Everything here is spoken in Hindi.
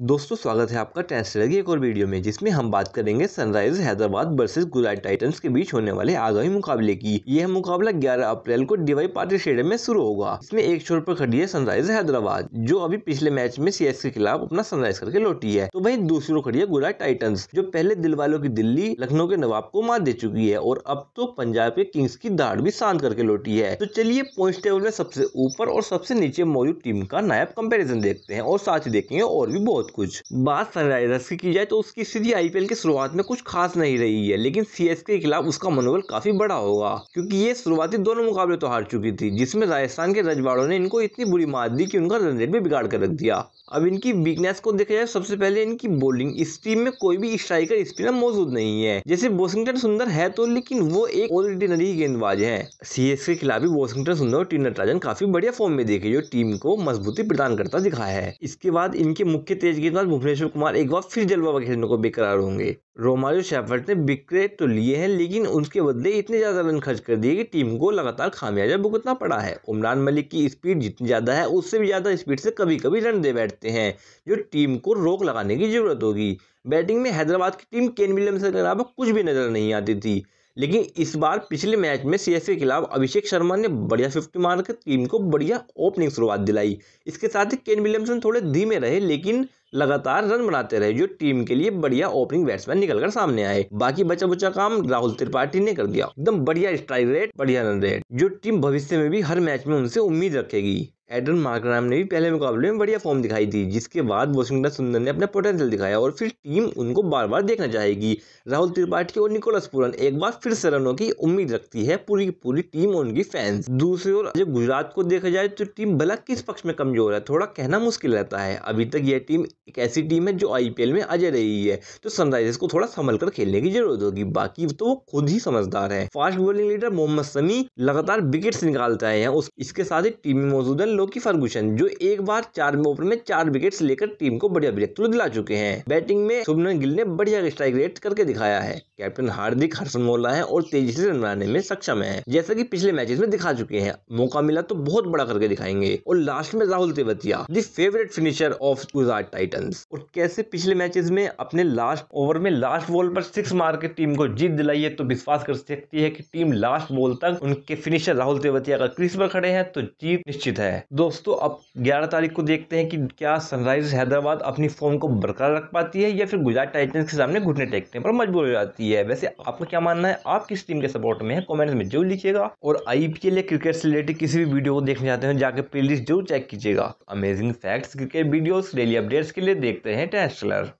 दोस्तों स्वागत है आपका टेंसलर की एक और वीडियो में जिसमें हम बात करेंगे Sunrise Hyderabad versus Gujarat Titans के बीच होने वाले आगामी मुकाबले की यह मुकाबला 11 अप्रैल को डीवाई पार्टी स्टेडियम में शुरू होगा इसमें एक छोर पर खड़ी है सनराइज हैदराबाद जो अभी पिछले मैच में सीएस के खिलाफ अपना सनराइज करके लौटी है तो वही दूसरी खड़ी है गुजरात टाइटन्स जो पहले दिल वालों की दिल्ली लखनऊ के नवाब को मात दे चुकी है और अब तो पंजाब के किंग्स की दाड़ भी शांत करके लौटी है तो चलिए पॉइंट टेबल में सबसे ऊपर और सबसे नीचे मौजूद टीम का नायब कंपेरिजन देखते हैं और साथ ही देखेंगे और भी बहुत बहुत कुछ बात सनराइजर्स की की जाए तो उसकी स्थिति आईपीएल की शुरुआत में कुछ खास नहीं रही है लेकिन सीएसके के खिलाफ उसका मनोबल काफी बड़ा होगा क्योंकि ये शुरुआती दोनों मुकाबले तो हार चुकी थी जिसमें राजस्थान के रजवाड़ों ने इनको इतनी बुरी मात दी कि उनका रन रेट भी बिगाड़ कर रख दिया अब इनकी वीकनेस को देखा जाए सबसे पहले इनकी बॉलिंग इस टीम में कोई भी स्ट्राइकर स्पिनर मौजूद नहीं है जैसे वॉशिंगटन सुंदर है तो लेकिन वो एक ऑलरेडनरी गेंदबाज है सीएस के खिलाफ भी वॉशिंगटन सुंदर और टी नटराजन काफी बढ़िया फॉर्म में देखे जो टीम को मजबूती प्रदान करता दिखा है इसके बाद इनके मुख्य तेज गेंदबाज भुवनेश्वर कुमार एक बार फिर जलवा खेलने को बेकरार होंगे रोमारियो शेफर्ट ने बिक्रे तो लिए हैं लेकिन उनके बदले इतने ज़्यादा रन खर्च कर दिए कि टीम को लगातार खामियाजा भुगतना पड़ा है उमरान मलिक की स्पीड जितनी ज़्यादा है उससे भी ज़्यादा स्पीड से कभी कभी रन दे बैठते हैं जो टीम को रोक लगाने की ज़रूरत होगी बैटिंग में हैदराबाद की टीम केन विलियम्सन के अलावा कुछ भी नज़र नहीं आती थी लेकिन इस बार पिछले मैच में सी के खिलाफ अभिषेक शर्मा ने बढ़िया फिफ्टी मारकर टीम को बढ़िया ओपनिंग शुरुआत दिलाई इसके साथ ही केन विलियमसन थोड़े धीमे रहे लेकिन लगातार रन बनाते रहे जो टीम के लिए बढ़िया ओपनिंग बैट्समैन निकलकर सामने आए बाकी बचा बचा काम राहुल त्रिपाठी ने कर दिया एकदम बढ़िया स्ट्राइक रेट बढ़िया रन रेट जो टीम भविष्य में भी हर मैच में उनसे उम्मीद रखेगी एडन मार्कराम ने भी पहले मुकाबले में बढ़िया फॉर्म दिखाई दी जिसके बाद वॉशिंगटन सुंदर ने अपना पोटेंशियल दिखाया और फिर टीम उनको बार बार देखना चाहेगी राहुल त्रिपाठी और निकोलस पुरन एक बार फिर से रनों की उम्मीद रखती है पूरी पूरी टीम और उनकी फैंस दूसरी ओर जब गुजरात को देखा जाए तो टीम भला किस पक्ष में कमजोर है थोड़ा कहना मुश्किल रहता है अभी तक यह टीम एक ऐसी टीम है जो आई में अजय रही है तो सनराइजर्स को थोड़ा संभल कर खेलने की जरूरत होगी बाकी तो वो खुद ही समझदार है फास्ट बॉलिंग लीडर मोहम्मद समी लगातार विकेट निकालता है उसके साथ ही टीम में मौजूद लोकी फर्गूसन जो एक बार चार ओवर में चार विकेट लेकर टीम को बढ़िया विजय दिला चुके हैं बैटिंग में शुभमन गिल ने बढ़िया स्ट्राइक रेट करके दिखाया है कैप्टन हार्दिक मोला है और तेजी से रन बनाने में सक्षम है जैसा की पिछले मैचेस में दिखा चुके हैं मौका मिला तो बहुत बड़ा करके दिखाएंगे और लास्ट में Rahul Tewatia the favourite finisher of Gujarat Titans और कैसे पिछले मैचेस में अपने लास्ट ओवर में लास्ट बॉल पर सिक्स मार के टीम को जीत दिलाई है तो विश्वास कर सकती है कि टीम लास्ट बॉल तक उनके फिनिशर राहुल तेवतिया का क्रीज पर खड़े हैं तो जीत निश्चित है दोस्तों अब 11 तारीख को देखते हैं कि क्या सनराइजर्स हैदराबाद अपनी फॉर्म को बरकरार रख पाती है या फिर गुजरात टाइटन्स के सामने घुटने टेकने पर मजबूर हो जाती है वैसे आपका क्या मानना है आप किस टीम के सपोर्ट में है कॉमेंट्स में जरूर लिखिएगा और आईपीएल या क्रिकेट से रिलेटेड किसी भी वीडियो को देखने जाते हैं जाकर प्ले जरूर चेक कीजिएगा amazing facts cricket video daily updates के लिए देखते हैं टेस्टलर